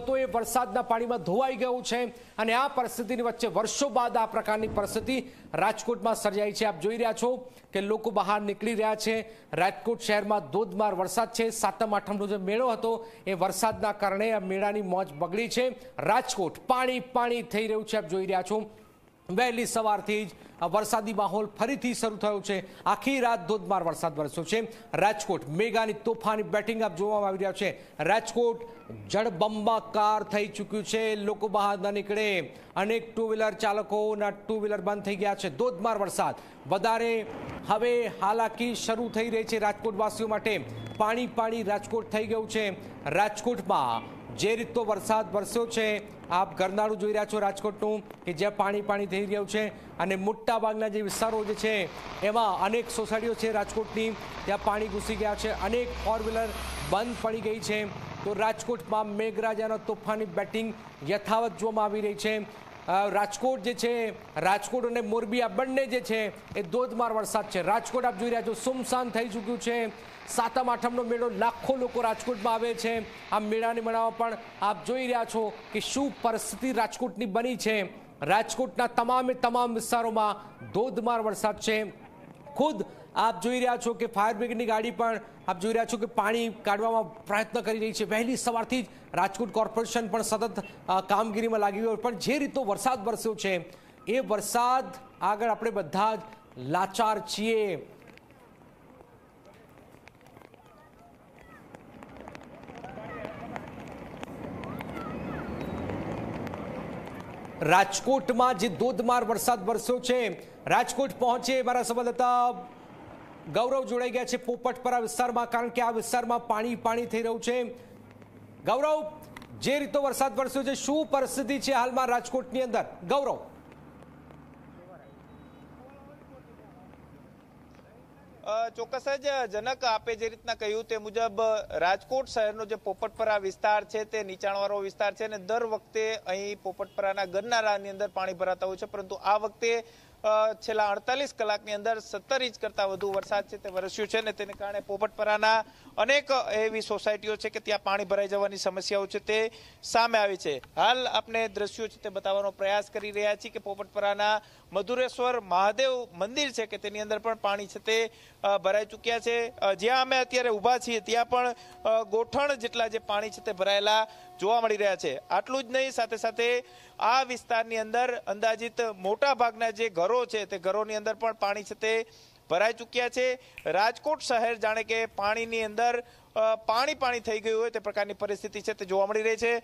હતો એ વરસાદના પાણીમાં ધોવાઈ ગયું છે અને આ પરિસ્થિતિની વચ્ચે વર્ષો બાદ આ પ્રકારની પરિસ્થિતિ રાજકોટમાં સર્જાઈ છે આપ જોઈ રહ્યા છો કે લોકો બહાર નીકળી રહ્યા છે રાજકોટ શહેરમાં ધોધમાર વરસાદ છે સાતમ આઠમનો જે મેળો હતો એ વરસાદના કારણે આ મેળાની મોજ બગડી છે રાજકોટ પાણી પાણી થઈ રહ્યું છે આપ જોઈ રહ્યા છો વહેલી સવારથી જ વરસાદી માહોલ ફરીથી શરૂ થયો છે આખી રાત ધોધમાર વરસાદ વરસ્યો છે રાજકોટ મેગાની તોફાની બેટિંગ આપ જોવામાં આવી રહ્યા છે રાજકોટ જળબંબાકાર થઈ ચૂક્યું છે લોકો બહાર ન નીકળે અનેક ટુ વ્હીલર ચાલકોના ટુ વ્હીલર બંધ થઈ ગયા છે ધોધમાર વરસાદ વધારે હવે હાલાકી શરૂ થઈ રહી છે રાજકોટવાસીઓ માટે પાણી પાણી રાજકોટ થઈ ગયું છે રાજકોટમાં જે રીતનો વરસાદ વરસ્યો છે આપ ગરનાળું જોઈ રહ્યા છો રાજકોટનું કે જ્યાં પાણી પાણી થઈ રહ્યું છે અને મોટાભાગના જે વિસ્તારો જે છે એમાં અનેક સોસાયટીઓ છે રાજકોટની ત્યાં પાણી ઘૂસી ગયા છે અનેક ફોર વ્હીલર બંધ પડી ગઈ છે તો રાજકોટમાં મેઘરાજાના તોફાની બેટિંગ યથાવત જોવામાં આવી રહી છે રાજકોટ જે છે રાજકોટ અને મોરબી આ બંને જે છે એ ધોધમાર વરસાદ છે રાજકોટ આપ જોઈ રહ્યા છો સુમસાન થઈ ચૂક્યું છે સાતમ આઠમનો મેળો લાખો લોકો રાજકોટમાં આવે છે આ મેળાને મનાવવા પણ આપ જોઈ રહ્યા છો કે શું પરિસ્થિતિ રાજકોટની બની છે રાજકોટના તમામે તમામ વિસ્તારોમાં ધોધમાર વરસાદ છે ખુદ આપ જોઈ રહ્યા છો કે ફાયર બ્રિગેડની ગાડી પણ આપ જોઈ રહ્યા છો કે પાણી કાઢવામાં પ્રયત્ન કરી રહી છે વહેલી સવારથી જ રાજકોટ કોર્પોરેશન પણ સતત કામગીરીમાં લાગી ગયું પણ જે રીતનો વરસાદ વરસ્યો છે એ વરસાદ આગળ આપણે બધા જ લાચાર છીએ રાજકોટમાં જે ધોધમાર વરસાદ વરસ્યો છે રાજકોટ પહોંચે મારા સંવાદદાતા ગૌરવ જોડાઈ ગયા છે પોપટપરા વિસ્તારમાં કારણ કે આ વિસ્તારમાં પાણી પાણી થઈ રહ્યું છે ગૌરવ જે રીતનો વરસાદ વરસ્યો છે શું પરિસ્થિતિ છે હાલમાં રાજકોટની અંદર ગૌરવ ચોક્કસ જ જનક આપે જે રીતના કહ્યું તે મુજબ રાજકોટ શહેરનો જે પોપટપરા વિસ્તાર છે તે નીચાણવાળો વિસ્તાર છે અને દર વખતે અહીં પોપટપરાના ગરનાળાની અંદર પાણી ભરાતા હોય છે પરંતુ આ વખતે છેલ્લા અડતાલીસ કલાકની અંદર સત્તર ઇંચ કરતાં વધુ વરસાદ છે તે વરસ્યું છે અને તેને કારણે પોપટપરાના અનેક એવી સોસાયટીઓ છે કે ત્યાં પાણી ભરાઈ જવાની સમસ્યાઓ છે તે સામે આવી છે હાલ આપણે દ્રશ્યો છે તે બતાવવાનો પ્રયાસ કરી રહ્યા છીએ કે પોપટપરાના મધુરેશ્વર મહાદેવ મંદિર છે કે તેની અંદર પણ પાણી છે તે ભરાઈ ચૂક્યા છે જ્યાં અમે અત્યારે ઊભા છીએ ત્યાં પણ ગોઠણ જેટલા જે પાણી છે તે ભરાયેલા જોવા મળી રહ્યા છે આટલું જ નહીં સાથે સાથે આ વિસ્તારની અંદર અંદાજિત મોટા ભાગના જે ઘરો છે તે ઘરોની અંદર પણ પાણી છે તે ભરાઈ ચૂક્યા છે રાજકોટ શહેર જાણે કે પાણીની અંદર પાણી પાણી થઈ ગયું હોય તે પ્રકારની પરિસ્થિતિ છે તે જોવા મળી રહી છે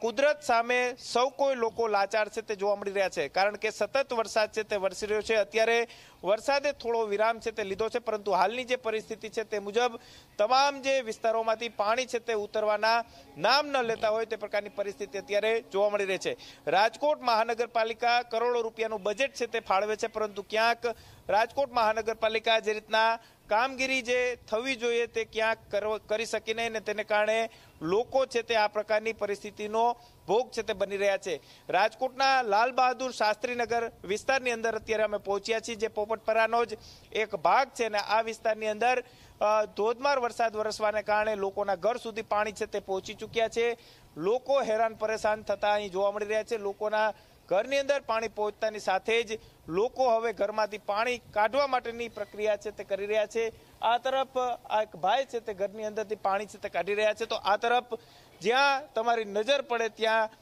કુદરત સામે સૌ કોઈ લોકો લાચાર છે તે જોવા મળી રહ્યા છે કારણ કે સતત વરસાદ છે તે વરસી રહ્યો છે અત્યારે વરસાદે થોડો વિરામ છે તે લીધો છે પરંતુ હાલની જે પરિસ્થિતિ છે તે મુજબ તમામ જે વિસ્તારોમાંથી પાણી છે તે ઉતરવાના નામ ન લેતા હોય તે પ્રકારની પરિસ્થિતિ અત્યારે જોવા મળી રહી છે રાજકોટ મહાનગરપાલિકા કરોડો રૂપિયાનું બજેટ છે તે ફાળવે છે પરંતુ ક્યાંક રાજકોટ મહાનગરપાલિકા જે રીતના કામગીરી જે થવી જોઈએ તે ક્યાંક કરી શકી નહીં ને તેને કારણે લોકો છે તે આ પ્રકારની પરિસ્થિતિનો ભોગ છે તે બની રહ્યા છે રાજકોટના લાલ બહાદુર શાસ્ત્રીનગર વિસ્તારની અંદર અત્યારે અમે પહોંચ્યા છીએ જે પોપટપરાનો જ એક ભાગ છે ને આ વિસ્તારની અંદર ધોધમાર વરસાદ વરસવાને કારણે લોકોના ઘર સુધી પાણી છે તે પહોંચી ચૂક્યા છે લોકો હેરાન પરેશાન થતા અહીં જોવા મળી રહ્યા છે લોકોના ઘરની અંદર પાણી પહોંચતાની સાથે જ લોકો હવે ઘરમાંથી પાણી કાઢવા માટેની પ્રક્રિયા છે તે કરી રહ્યા છે આ તરફ આ એક ભાઈ છે તે ઘરની અંદરથી પાણી છે તે કાઢી રહ્યા છે તો આ તરફ જ્યાં તમારી નજર પડે ત્યાં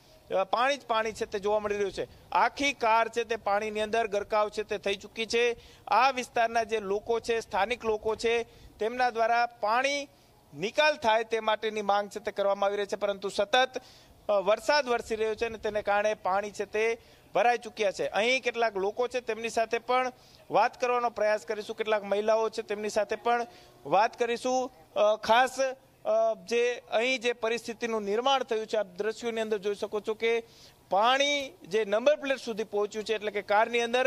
પાણી જ પાણી છે તે જોવા મળી રહ્યું છે આખી કાર છે તે પાણીની અંદર ગરકાવ છે તે થઈ ચૂકી છે આ વિસ્તારના જે લોકો છે સ્થાનિક લોકો છે તેમના દ્વારા પાણી નિકાલ થાય તે માટેની માંગ છે તે કરવામાં આવી રહી છે પરંતુ સતત વરસાદ વરસી રહ્યો છે અને તેને કારણે પાણી છે તે ભરાઈ ચૂક્યા છે અહીં કેટલાક લોકો છે તેમની સાથે પણ વાત કરવાનો પ્રયાસ કરીશું કેટલાક મહિલાઓ છે તેમની સાથે પણ વાત કરીશું ખાસ જે અહીં જે પરિસ્થિતિનું નિર્માણ થયું છે આપ દ્રશ્યોની અંદર જોઈ શકો છો કે પાણી જે નંબર પ્લેટ સુધી પહોંચ્યું છે એટલે કે કારની અંદર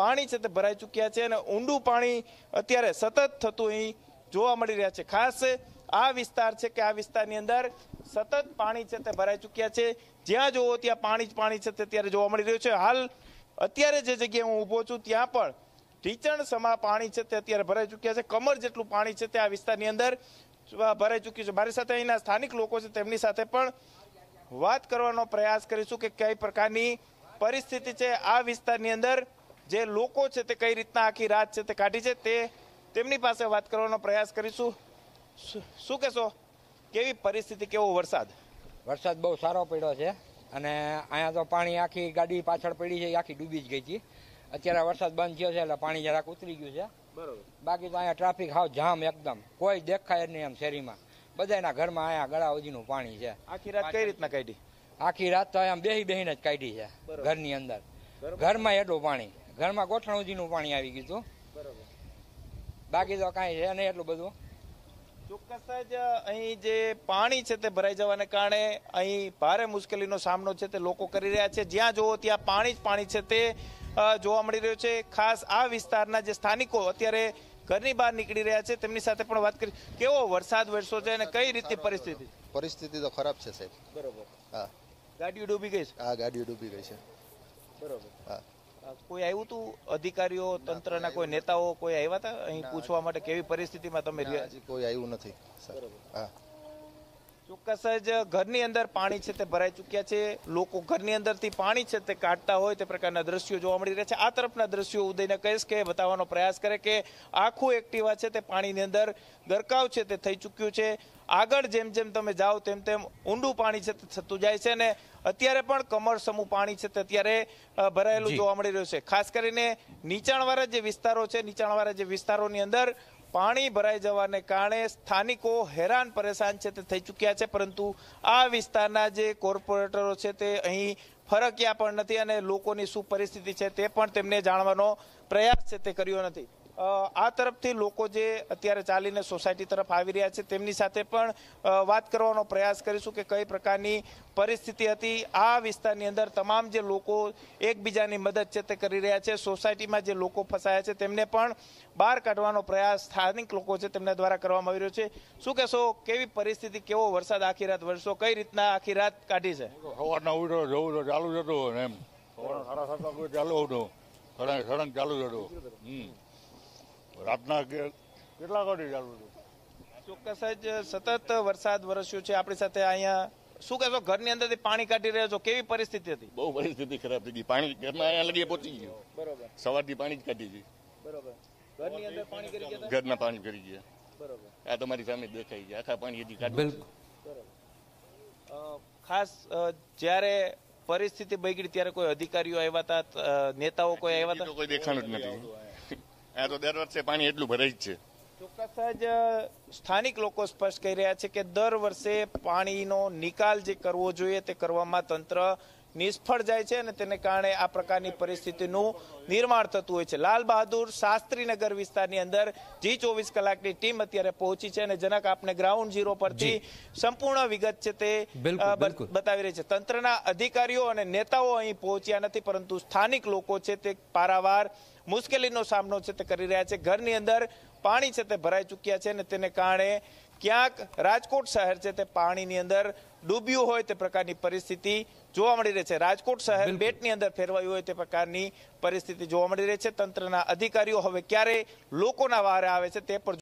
પાણી છે તે ભરાઈ ચૂક્યા છે અને ઊંડું પાણી અત્યારે સતત થતું અહીં જોવા મળી રહ્યા છે ખાસ આ વિસ્તાર છે કે આ વિસ્તારની અંદર સતત પાણી છે તે ભરાઈ ચૂક્યા છે જ્યાં જોવો ત્યાં પાણી જ પાણી છે તે અત્યારે જોવા મળી રહ્યું છે હાલ અત્યારે જે જગ્યાએ હું ઊભો છું ત્યાં પણ ઢીચણ સમા પાણી છે તે અત્યારે ભરાઈ ચૂક્યા છે કમર જેટલું પાણી છે તે આ વિસ્તારની અંદર ભરાઈ ચૂક્યું છે મારી સાથે અહીંના સ્થાનિક લોકો છે તેમની સાથે પણ વાત કરવાનો પ્રયાસ કરીશું કે કઈ પ્રકારની પરિસ્થિતિ છે આ વિસ્તારની અંદર જે લોકો છે તે કઈ રીતના આખી રાત છે તે કાઢી છે તે તેમની પાસે વાત કરવાનો પ્રયાસ કરીશું શું કહેશો કેવી પરિસ્થિતિ કેવો વરસાદ વરસાદ બહુ સારો પડ્યો છે અને અહીંયા તો પાણી આખી ગાડી પાછળ પડી છે આખી ડૂબી જ ગઈ હતી અત્યારે વરસાદ બંધ થયો છે એટલે પાણી જરાક ઉતરી ગયું છે બરોબર બાકી તો અહીંયા ટ્રાફિક હાવ જામ એકદમ કોઈ દેખાય જ નહીં એમ શેરીમાં બધાના ઘરમાં અહીંયા ગળા ઉજીનું પાણી છે આખી રાત કઈ રીતના કાઢી આખી રાત તો આમ બેહી બેહીને જ કાઢી છે ઘરની અંદર ઘરમાં એટલું પાણી ઘરમાં ગોઠણ ઉજીનું પાણી આવી ગયું હતું બાકી તો કાંઈ છે નહીં એટલું બધું ચોક્કસ જ અહીં જે પાણી છે તે ભરાઈ જવાને કારણે અહીં ભારે મુશ્કેલીનો સામનો છે તે લોકો કરી રહ્યા છે જ્યાં જુઓ ત્યાં પાણી જ પાણી છે તે જોવા મળી રહ્યું છે ખાસ આ વિસ્તારના જે સ્થાનિકો અત્યારે ઘરની બહાર નીકળી રહ્યા છે તેમની સાથે પણ વાત કરી કેવો વરસાદ વરસો છે અને કઈ રીતની પરિસ્થિતિ પરિસ્થિતિ તો ખરાબ છે સાહેબ બરોબર હા ગાડીઓ ડૂબી ગઈ છે હા ગાડીઓ ડૂબી ગઈ છે બરોબર હા કોઈ આવ્યું તું અધિકારીઓ તંત્રના કોઈ નેતાઓ કોઈ આવ્યા હતા અહીં પૂછવા માટે કેવી પરિસ્થિતિમાં તમે રહ્યા કોઈ આવ્યું નથી હા ચોક્કસ જ ઘરની અંદર પાણી છે તે ભરાઈ ચૂક્યા છે લોકો ઘરની અંદરથી પાણી છે તે કાઢતા હોય તે પ્રકારના દ્રશ્યો જોવા મળી રહ્યા છે આ તરફના દ્રશ્યો ઉદયને કહીશ કે બતાવવાનો પ્રયાસ કરે કે આખું એક્ટિવા છે તે પાણીની અંદર ગરકાવ છે તે થઈ ચૂક્યું છે આગળ જેમ જેમ તમે જાઓ તેમ તેમ ઊંડું પાણી છે તે થતું જાય છે અને અત્યારે પણ કમર સમૂહ પાણી છે તે અત્યારે ભરાયેલું જોવા મળી રહ્યું છે ખાસ કરીને નીચાણવાળા જે વિસ્તારો છે નીચાણવાળા જે વિસ્તારોની અંદર પાણી ભરાઈ જવાને કારણે સ્થાનિકો હેરાન પરેશાન છે તે થઈ ચૂક્યા છે પરંતુ આ વિસ્તારના જે કોર્પોરેટરો છે તે અહીં ફરક્યા પણ નથી અને લોકોની શું પરિસ્થિતિ છે તે પણ તેમને જાણવાનો પ્રયાસ છે તે કર્યો નથી આ તરફથી લોકો જે અત્યારે ચાલીને સોસાયટી તરફ આવી રહ્યા છે તેમની સાથે પણ વાત કરવાનો પ્રયાસ કરીશું કે કઈ પ્રકારની પરિસ્થિતિ હતી આ વિસ્તારની અંદર તમામ જે લોકો એકબીજાની મદદ છે તે કરી રહ્યા છે સોસાયટીમાં જે લોકો ફસાયા છે તેમને પણ બહાર કાઢવાનો પ્રયાસ સ્થાનિક લોકો છે તેમના દ્વારા કરવામાં આવી રહ્યો છે શું કહેશો કેવી પરિસ્થિતિ કેવો વરસાદ આખી રાત વરસો કઈ રીતના આખી રાત કાઢી છે ચાલુ એમ સવારના ચાલુ હતું રાતના કેટલા વાગે ચાલુ હતું ચોક્કસ જ સતત વરસાદ વરસ્યો છે આપણી સાથે અહીંયા શું કહેશો ઘરની અંદર પાણી કાઢી રહ્યા છો કેવી પરિસ્થિતિ હતી બહુ પરિસ્થિતિ ખરાબ થઈ ગઈ પાણી ઘરમાં અહીંયા લગી પહોંચી ગયું બરોબર સવારથી પાણી જ કાઢી ગઈ બરોબર ઘરની અંદર પાણી કરી ગયા ઘરના પાણી કરી ગયા બરોબર આ તમારી સામે દેખાઈ ગયા આખા પાણી હજી કાઢી બિલકુલ ખાસ જ્યારે પરિસ્થિતિ બગડી ત્યારે કોઈ અધિકારીઓ આવ્યા હતા નેતાઓ કોઈ આવ્યા હતા કોઈ દેખાણું જ નથી આ તો દર વર્ષે પાણી એટલું ભરાય છે ચોક્કસ જ સ્થાનિક લોકો સ્પષ્ટ કહી રહ્યા છે કે દર વર્ષે પાણીનો નિકાલ જે કરવો જોઈએ તે કરવામાં તંત્ર નિષ્ફળ જાય છે અને તેને કારણે આ પ્રકારની પરિસ્થિતિનું નિર્માણ થતું હોય છે લાલ બહાદુર શાસ્ત્રીનગર વિસ્તારની અંદર જી ચોવીસ કલાકની ટીમ અત્યારે પહોંચી છે અને જનક આપને ગ્રાઉન્ડ ઝીરો પરથી સંપૂર્ણ વિગત છે તે બતાવી રહી છે તંત્રના અધિકારીઓ અને નેતાઓ અહીં પહોંચ્યા નથી પરંતુ સ્થાનિક લોકો છે તે પારાવાર મુશ્કેલીનો સામનો છે તે કરી રહ્યા છે ઘરની અંદર પાણી છે તે ભરાઈ ચૂક્યા છે અને તેને કારણે ક્યાંક રાજકોટ શહેર છે તે પાણીની અંદર ડૂબ્યું હોય તે પ્રકારની પરિસ્થિતિ જોવા મળી રહી છે રાજકોટ શહેર બેટની અંદર ફેરવાયું હોય તે પ્રકારની પરિસ્થિતિ જોવા મળી રહી છે તંત્રના અધિકારીઓ હવે ક્યારે લોકોના વારે આવે છે તે પણ